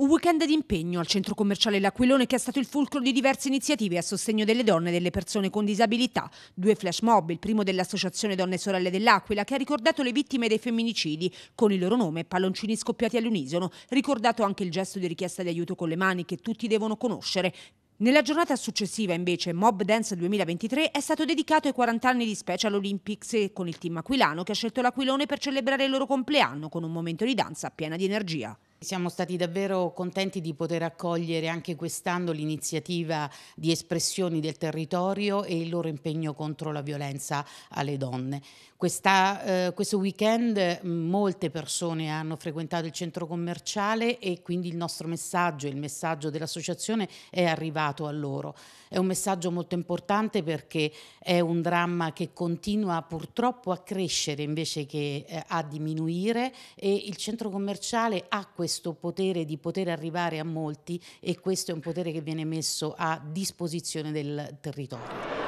Un weekend di impegno al centro commerciale L'Aquilone che è stato il fulcro di diverse iniziative a sostegno delle donne e delle persone con disabilità. Due flash mob, il primo dell'Associazione Donne e Sorelle dell'Aquila che ha ricordato le vittime dei femminicidi con il loro nome e palloncini scoppiati all'unisono, ricordato anche il gesto di richiesta di aiuto con le mani che tutti devono conoscere, nella giornata successiva invece Mob Dance 2023 è stato dedicato ai 40 anni di Special Olympics con il team aquilano che ha scelto l'Aquilone per celebrare il loro compleanno con un momento di danza piena di energia. Siamo stati davvero contenti di poter accogliere anche quest'anno l'iniziativa di espressioni del territorio e il loro impegno contro la violenza alle donne. Questa, eh, questo weekend molte persone hanno frequentato il centro commerciale e quindi il nostro messaggio, il messaggio dell'associazione è arrivato a loro. È un messaggio molto importante perché è un dramma che continua purtroppo a crescere invece che eh, a diminuire e il centro commerciale ha questo questo potere di poter arrivare a molti e questo è un potere che viene messo a disposizione del territorio.